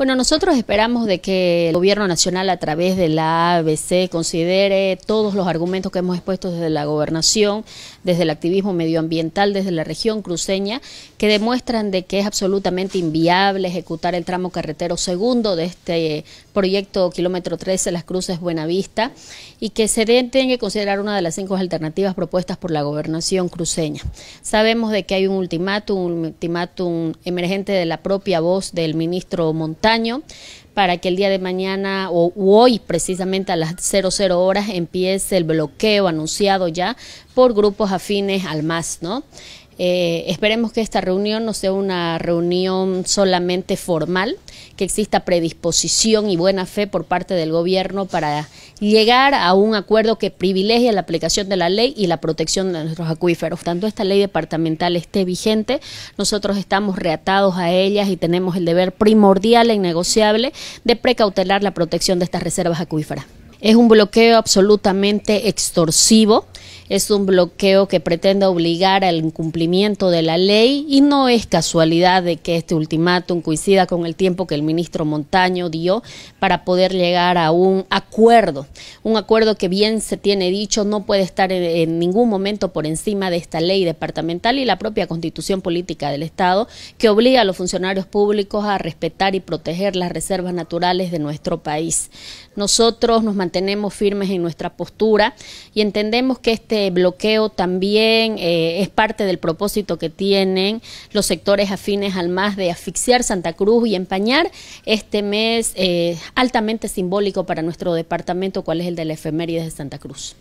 Bueno, nosotros esperamos de que el gobierno nacional a través de la ABC considere todos los argumentos que hemos expuesto desde la gobernación, desde el activismo medioambiental, desde la región cruceña, que demuestran de que es absolutamente inviable ejecutar el tramo carretero segundo de este proyecto kilómetro 13 Las Cruces Buenavista y que se den, tienen que considerar una de las cinco alternativas propuestas por la gobernación cruceña. Sabemos de que hay un ultimátum, un ultimátum emergente de la propia voz del ministro Montal año para que el día de mañana o hoy precisamente a las 00 horas empiece el bloqueo anunciado ya por grupos afines al MAS, ¿no? Eh, esperemos que esta reunión no sea una reunión solamente formal, que exista predisposición y buena fe por parte del gobierno para llegar a un acuerdo que privilegie la aplicación de la ley y la protección de nuestros acuíferos. Tanto esta ley departamental esté vigente, nosotros estamos reatados a ellas y tenemos el deber primordial e innegociable de precautelar la protección de estas reservas acuíferas. Es un bloqueo absolutamente extorsivo es un bloqueo que pretende obligar al incumplimiento de la ley y no es casualidad de que este ultimátum coincida con el tiempo que el ministro Montaño dio para poder llegar a un acuerdo, un acuerdo que bien se tiene dicho no puede estar en, en ningún momento por encima de esta ley departamental y la propia constitución política del Estado que obliga a los funcionarios públicos a respetar y proteger las reservas naturales de nuestro país. Nosotros nos mantenemos firmes en nuestra postura y entendemos que este bloqueo también eh, es parte del propósito que tienen los sectores afines al más de asfixiar Santa Cruz y empañar este mes eh, altamente simbólico para nuestro departamento, cual es el de la efeméride de Santa Cruz.